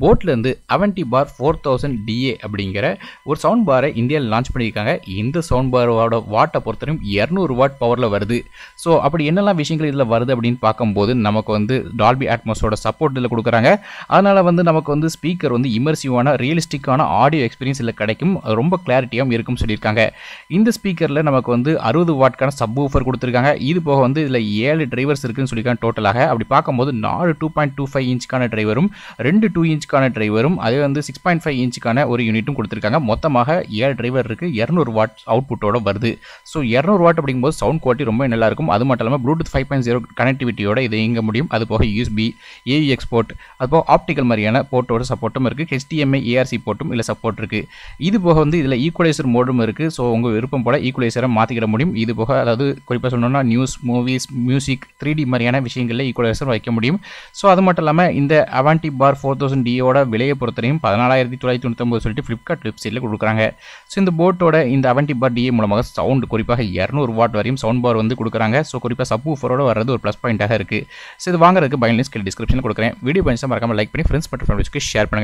போட்லேருந்து Aavante bar four thousand DA அப்படிங்கிற ஒரு sound பாரை இந்தியாவில் லான்ச் பண்ணியிருக்காங்க இந்த சவுண்ட் பாரோட வாட்டை பொறுத்தவரையும் இரநூறு வாட் பவரில் வருது ஸோ அப்படி என்னெல்லாம் விஷயங்கள் இதில் வருது அப்படின்னு பார்க்கும்போது நமக்கு வந்து டால்பி ஆட்மோஸோட சப்போர்ட் இதில் கொடுக்குறாங்க அதனால் வந்து நமக்கு வந்து ஸ்பீக்கர் வந்து இமர்சிவான ரியலிஸ்டிக்கான ஆடியோ எக்ஸ்பீரியன்ஸ் இதில் கிடைக்கும் ரொம்ப கிளாரிட்டியாகவும் இருக்கும்னு சொல்லியிருக்காங்க இந்த ஸ்பீக்கரில் நமக்கு வந்து அறுபது வாட்கான சப் ஊஃபர் கொடுத்துருக்காங்க இது போக வந்து இதில் ஏழு டிரைவர்ஸ் இருக்குதுன்னு சொல்லியிருக்காங்க டோட்டலாக அப்படி பார்க்கும்போது நாலு டூ பாயிண்ட் டூ ஃபைவ் இன்ச்சுக்கான டிரைவரும் ரெண்டு டூ இன்ச் இன்ச்சுக்கான டிரைவரும் அதே வந்து சிக்ஸ் பாயிண்ட் ஃபைவ் இன்ச்சுக்கான ஒரு யூனிட்டும் கொடுத்துருக்காங்க மொத்தமாக ஏழு டிரைவர் இருக்குது இரநூறு வாட் அவுட்புட்டோட வருது ஸோ இரநூறு வாட் அப்படிங்கும்போது சவுண்ட் குவாலிட்டி ரொம்ப நல்லாயிருக்கும் அது மட்டும் இல்லாமல் ப்ளூடூத் ஃபைவ் பாயிண்ட் ஜீரோ கனெக்டிவிட்டியோட இதை இயங்க முடியும் அது போக யூஎஸ்பி ஏவி எக்ஸ்போர்ட் போக ஆப்டிக்கல் மாதிரியான போர்ட்டோட சப்போர்ட்டும் இருக்குது ஹெச்டிஎம்ஐ ஏஆர்சி போர்ட்டும் இல்லை சப்போர்ட் இருக்குது இது போக வந்து இதில் ஈக்குவலைசர் மோடும் இருக்குது ஸோ உங்கள் விருப்பம் போல் ஈக்குவலைசரை மாற்றிக்கிட முடியும் இது போக அதாவது குறிப்பாக சொல்லணும்னா news movies music three D மாதிரியான விஷயங்களில் ஈக்குவலைசர் வைக்க முடியும் ஸோ அது மட்டும் இல்லாமல் இந்த Aavante bar four thousand D டியோட விலையை பொறுத்தவரையும் பதினாலாயிரத்தி தொள்ளாயிரத்தி தொண்ணூத்தொம்பது சொல்லிட்டு ஃப்ளிப்கார்ட் வெப்சைட்டில் கொடுக்குறாங்க ஸோ இந்த போட்டோட இந்த அவன்டி பார் டிஏ மூலமாக சவுண்டு குறிப்பாக இரநூறு வாட் வரையும் சவுண்ட் பார் வந்து கொடுக்குறாங்க ஸோ குறிப்பாக ஃபோரோட வர்றது ஒரு ப்ளஸ் பாயிண்ட்டாக இருக்குது ஸோ இது வாங்குறதுக்கு பைனலிஸ் கீழே டிஸ்கிரிப்ஷனில் கொடுக்குறேன் வீடியோ பண்ணி மறக்காமல் லைக் பண்ணி ஃப்ரெண்ட்ஸ் மற்றும் ஃபேமிலிஸ்க்கு ஷேர் பண்ணுங்கள்